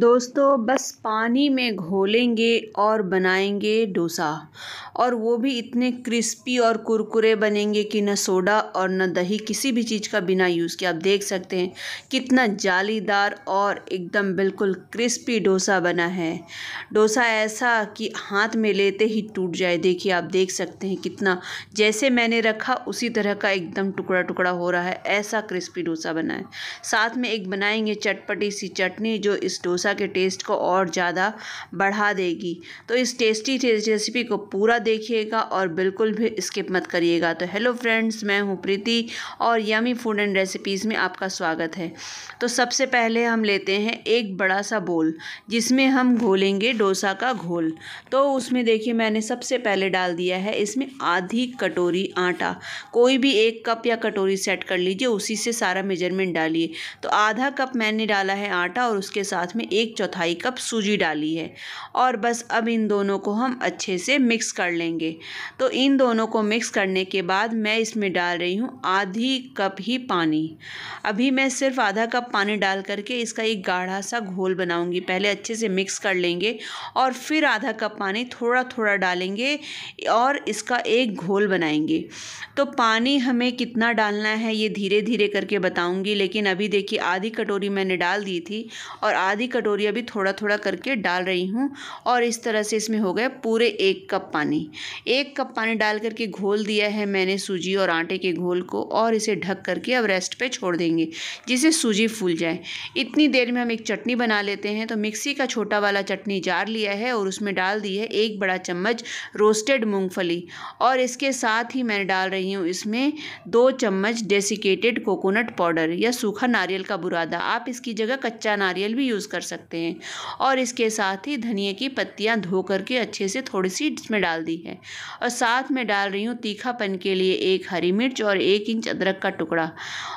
दोस्तों बस पानी में घोलेंगे और बनाएंगे डोसा और वो भी इतने क्रिस्पी और कुरकुरे बनेंगे कि न सोडा और न दही किसी भी चीज़ का बिना यूज़ के आप देख सकते हैं कितना जालीदार और एकदम बिल्कुल क्रिस्पी डोसा बना है डोसा ऐसा कि हाथ में लेते ही टूट जाए देखिए आप देख सकते हैं कितना जैसे मैंने रखा उसी तरह का एकदम टुकड़ा टुकड़ा हो रहा है ऐसा क्रिस्पी डोसा बना है साथ में एक बनाएंगे चटपटी सी चटनी जो इस समोसा के टेस्ट को और ज़्यादा बढ़ा देगी तो इस टेस्टी रेसिपी को पूरा देखिएगा और बिल्कुल भी स्किप मत करिएगा तो हेलो फ्रेंड्स मैं हूँ प्रीति और यमी फूड एंड रेसिपीज़ में आपका स्वागत है तो सबसे पहले हम लेते हैं एक बड़ा सा बोल जिसमें हम घोलेंगे डोसा का घोल तो उसमें देखिए मैंने सबसे पहले डाल दिया है इसमें आधी कटोरी आटा कोई भी एक कप या कटोरी सेट कर लीजिए उसी से सारा मेजरमेंट डालिए तो आधा कप मैंने डाला है आटा और उसके साथ में एक चौथाई कप सूजी डाली है और बस अब इन दोनों को हम अच्छे से मिक्स कर लेंगे तो इन दोनों को मिक्स करने के बाद मैं इसमें डाल रही हूँ आधी कप ही पानी अभी मैं सिर्फ आधा कप पानी डाल करके इसका एक गाढ़ा सा घोल बनाऊँगी पहले अच्छे से मिक्स कर लेंगे और फिर आधा कप पानी थोड़ा थोड़ा डालेंगे और इसका एक घोल बनाएंगे तो पानी हमें कितना डालना है ये धीरे धीरे करके बताऊँगी लेकिन अभी देखिए आधी कटोरी मैंने डाल दी थी और आधी कटोरिया भी थोड़ा थोड़ा करके डाल रही हूँ और इस तरह से इसमें हो गया पूरे एक कप पानी एक कप पानी डाल करके घोल दिया है मैंने सूजी और आटे के घोल को और इसे ढक करके अब रेस्ट पे छोड़ देंगे जिसे सूजी फूल जाए इतनी देर में हम एक चटनी बना लेते हैं तो मिक्सी का छोटा वाला चटनी जार लिया है और उसमें डाल दी है एक बड़ा चम्मच रोस्टेड मूँगफली और इसके साथ ही मैं डाल रही हूँ इसमें दो चम्मच डेसिकेटेड कोकोनट पाउडर या सूखा नारियल का बुरादा आप इसकी जगह कच्चा नारियल भी यूज़ कर सकते हैं और इसके साथ ही धनिए की पत्तियां धो करके अच्छे से थोड़ी सी इसमें डाल दी है और साथ में डाल रही हूँ तीखापन के लिए एक हरी मिर्च और एक इंच अदरक का टुकड़ा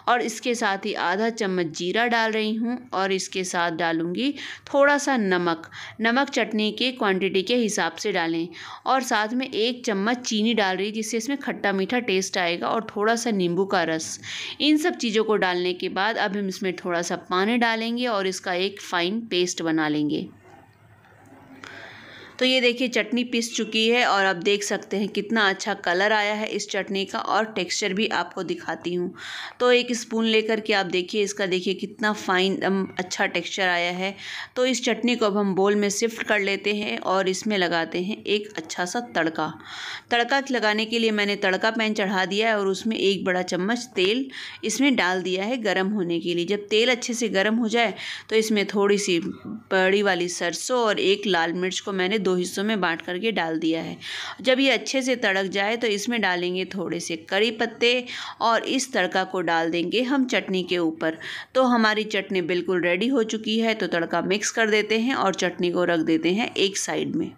और इसके साथ ही आधा चम्मच जीरा डाल रही हूँ और इसके साथ डालूँगी थोड़ा सा नमक नमक चटनी के क्वांटिटी के हिसाब से डालें और साथ में एक चम्मच चीनी डाल रही जिससे इसमें खट्टा मीठा टेस्ट आएगा और थोड़ा सा नींबू का रस इन सब चीज़ों को डालने के बाद अब हम इसमें थोड़ा सा पानी डालेंगे और इसका एक फ़ाइन पेस्ट बना लेंगे तो ये देखिए चटनी पिस चुकी है और आप देख सकते हैं कितना अच्छा कलर आया है इस चटनी का और टेक्सचर भी आपको दिखाती हूँ तो एक स्पून लेकर के आप देखिए इसका देखिए कितना फाइन अच्छा टेक्सचर आया है तो इस चटनी को अब हम बोल में शिफ्ट कर लेते हैं और इसमें लगाते हैं एक अच्छा सा तड़का तड़का लगाने के लिए मैंने तड़का पैन चढ़ा दिया है और उसमें एक बड़ा चम्मच तेल इसमें डाल दिया है गर्म होने के लिए जब तेल अच्छे से गर्म हो जाए तो इसमें थोड़ी सी बड़ी वाली सरसों और एक लाल मिर्च को मैंने दो हिस्सों में बांट करके डाल दिया है जब ये अच्छे से तड़क जाए तो इसमें डालेंगे थोड़े से करी पत्ते और इस तड़का को डाल देंगे हम चटनी के ऊपर तो हमारी चटनी बिल्कुल रेडी हो चुकी है तो तड़का मिक्स कर देते हैं और चटनी को रख देते हैं एक साइड में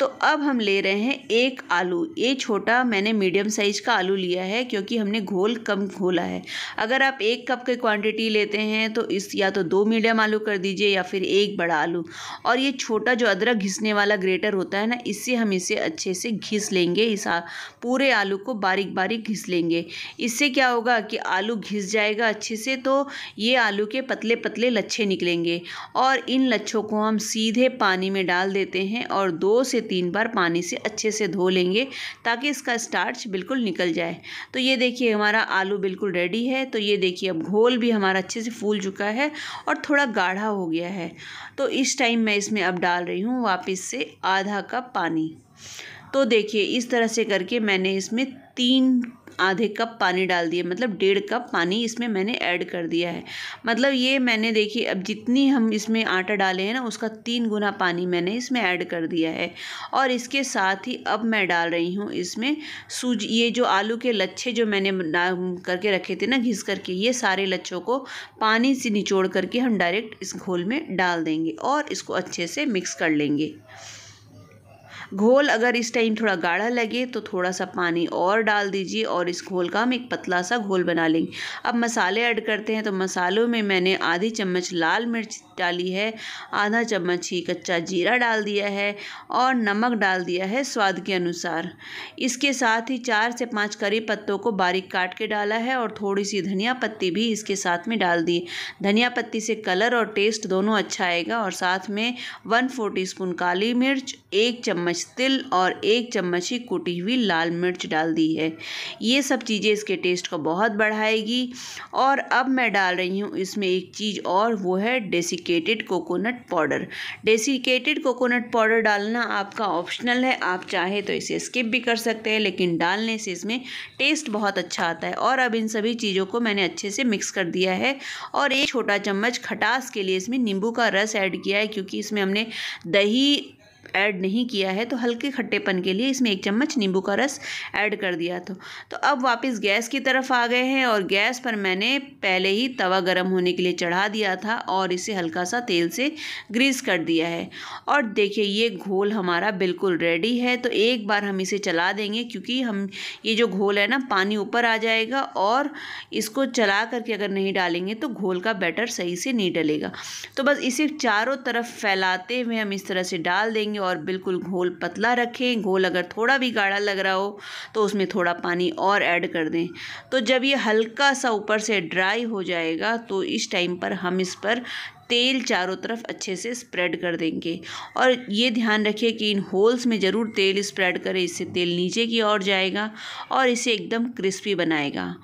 तो अब हम ले रहे हैं एक आलू ये छोटा मैंने मीडियम साइज़ का आलू लिया है क्योंकि हमने घोल कम घोला है अगर आप एक कप की क्वांटिटी लेते हैं तो इस या तो दो मीडियम आलू कर दीजिए या फिर एक बड़ा आलू और ये छोटा जो अदरक घिसने वाला ग्रेटर होता है ना इससे हम इसे अच्छे से घिस लेंगे इस पूरे आलू को बारीक बारीक घिस लेंगे इससे क्या होगा कि आलू घिस जाएगा अच्छे से तो ये आलू के पतले पतले लच्छे निकलेंगे और इन लच्छों को हम सीधे पानी में डाल देते हैं और दो से तीन बार पानी से अच्छे से धो लेंगे ताकि इसका स्टार्च बिल्कुल निकल जाए तो ये देखिए हमारा आलू बिल्कुल रेडी है तो ये देखिए अब घोल भी हमारा अच्छे से फूल चुका है और थोड़ा गाढ़ा हो गया है तो इस टाइम मैं इसमें अब डाल रही हूँ वापस से आधा कप पानी तो देखिए इस तरह से करके मैंने इसमें तीन आधे कप पानी डाल दिया मतलब डेढ़ कप पानी इसमें मैंने ऐड कर दिया है मतलब ये मैंने देखिए अब जितनी हम इसमें आटा डाले हैं ना उसका तीन गुना पानी मैंने इसमें ऐड कर दिया है और इसके साथ ही अब मैं डाल रही हूँ इसमें सूज ये जो आलू के लच्छे जो मैंने करके रखे थे ना घिस करके ये सारे लच्छों को पानी से निचोड़ करके हम डायरेक्ट इस घोल में डाल देंगे और इसको अच्छे से मिक्स कर लेंगे घोल अगर इस टाइम थोड़ा गाढ़ा लगे तो थोड़ा सा पानी और डाल दीजिए और इस घोल का हम एक पतला सा घोल बना लेंगे अब मसाले ऐड करते हैं तो मसालों में मैंने आधी चम्मच लाल मिर्च डाली है आधा चम्मच ही कच्चा जीरा डाल दिया है और नमक डाल दिया है स्वाद के अनुसार इसके साथ ही चार से पाँच करी पत्तों को बारीक काट के डाला है और थोड़ी सी धनिया पत्ती भी इसके साथ में डाल दी धनिया पत्ती से कलर और टेस्ट दोनों अच्छा आएगा और साथ में वन फोर टी काली मिर्च एक चम्मच तिल और एक चम्मच ही कुटी हुई लाल मिर्च डाल दी है ये सब चीज़ें इसके टेस्ट को बहुत बढ़ाएगी और अब मैं डाल रही हूँ इसमें एक चीज़ और वो है desiccate desiccated coconut powder desiccated coconut powder डालना आपका ऑप्शनल है आप चाहे तो इसे स्किप भी कर सकते हैं लेकिन डालने से इसमें टेस्ट बहुत अच्छा आता है और अब इन सभी चीज़ों को मैंने अच्छे से मिक्स कर दिया है और एक छोटा चम्मच खटास के लिए इसमें नींबू का रस ऐड किया है क्योंकि इसमें हमने दही ऐड नहीं किया है तो हल्के खट्टेपन के लिए इसमें एक चम्मच नींबू का रस ऐड कर दिया था तो अब वापस गैस की तरफ आ गए हैं और गैस पर मैंने पहले ही तवा गर्म होने के लिए चढ़ा दिया था और इसे हल्का सा तेल से ग्रीस कर दिया है और देखिए ये घोल हमारा बिल्कुल रेडी है तो एक बार हम इसे चला देंगे क्योंकि हम ये जो घोल है ना पानी ऊपर आ जाएगा और इसको चला करके अगर नहीं डालेंगे तो घोल का बैटर सही से नहीं डलेगा तो बस इसे चारों तरफ फैलाते हुए हम इस तरह से डाल देंगे और बिल्कुल घोल पतला रखें घोल अगर थोड़ा भी गाढ़ा लग रहा हो तो उसमें थोड़ा पानी और ऐड कर दें तो जब ये हल्का सा ऊपर से ड्राई हो जाएगा तो इस टाइम पर हम इस पर तेल चारों तरफ अच्छे से स्प्रेड कर देंगे और ये ध्यान रखिए कि इन होल्स में ज़रूर तेल स्प्रेड करें इससे तेल नीचे की ओर जाएगा और इसे एकदम क्रिस्पी बनाएगा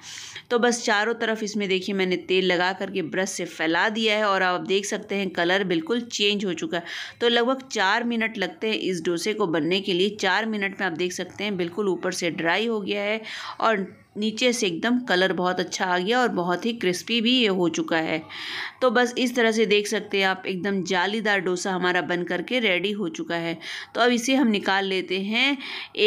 तो बस चारों तरफ इसमें देखिए मैंने तेल लगा करके ब्रश से फैला दिया है और आप देख सकते हैं कलर बिल्कुल चेंज हो चुका है तो लगभग चार मिनट लगते हैं इस डोसे को बनने के लिए चार मिनट में आप देख सकते हैं बिल्कुल ऊपर से ड्राई हो गया है और नीचे से एकदम कलर बहुत अच्छा आ गया और बहुत ही क्रिस्पी भी ये हो चुका है तो बस इस तरह से देख सकते हैं आप एकदम जालीदार डोसा हमारा बन करके रेडी हो चुका है तो अब इसे हम निकाल लेते हैं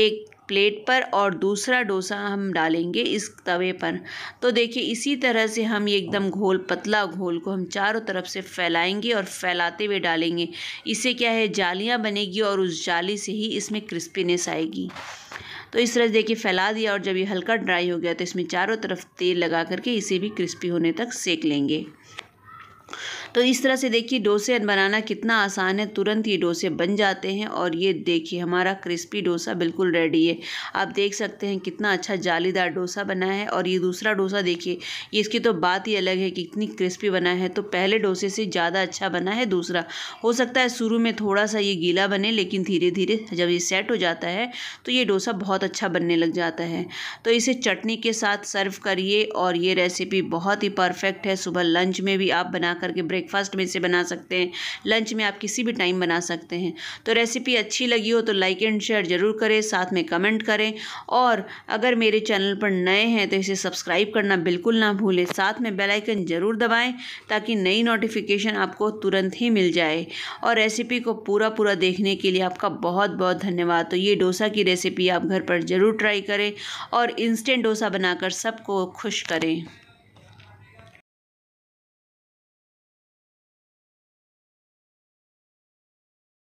एक प्लेट पर और दूसरा डोसा हम डालेंगे इस तवे पर तो देखिए इसी तरह से हम ये एकदम घोल पतला घोल को हम चारों तरफ से फैलाएंगे और फैलाते हुए डालेंगे इससे क्या है जालियां बनेगी और उस जाली से ही इसमें क्रिस्पीनेस आएगी तो इस तरह देखिए फैला दिया और जब ये हल्का ड्राई हो गया तो इसमें चारों तरफ तेल लगा करके इसे भी क्रिस्पी होने तक सेक लेंगे तो इस तरह से देखिए डोसे बनाना कितना आसान है तुरंत ये डोसे बन जाते हैं और ये देखिए हमारा क्रिस्पी डोसा बिल्कुल रेडी है आप देख सकते हैं कितना अच्छा जालीदार डोसा बना है और ये दूसरा डोसा देखिए ये इसकी तो बात ही अलग है कि इतनी क्रिस्पी बना है तो पहले डोसे से ज़्यादा अच्छा बना है दूसरा हो सकता है शुरू में थोड़ा सा ये गीला बने लेकिन धीरे धीरे जब ये सेट हो जाता है तो ये डोसा बहुत अच्छा बनने लग जाता है तो इसे चटनी के साथ सर्व करिए और ये रेसिपी बहुत ही परफेक्ट है सुबह लंच में भी आप बना करके ब्रेक ब्रेकफास्ट में इसे बना सकते हैं लंच में आप किसी भी टाइम बना सकते हैं तो रेसिपी अच्छी लगी हो तो लाइक एंड शेयर ज़रूर करें साथ में कमेंट करें और अगर मेरे चैनल पर नए हैं तो इसे सब्सक्राइब करना बिल्कुल ना भूलें साथ में बेल आइकन ज़रूर दबाएं ताकि नई नोटिफिकेशन आपको तुरंत ही मिल जाए और रेसिपी को पूरा पूरा देखने के लिए आपका बहुत बहुत धन्यवाद तो ये डोसा की रेसिपी आप घर पर ज़रूर ट्राई करें और इंस्टेंट डोसा बनाकर सबको खुश करें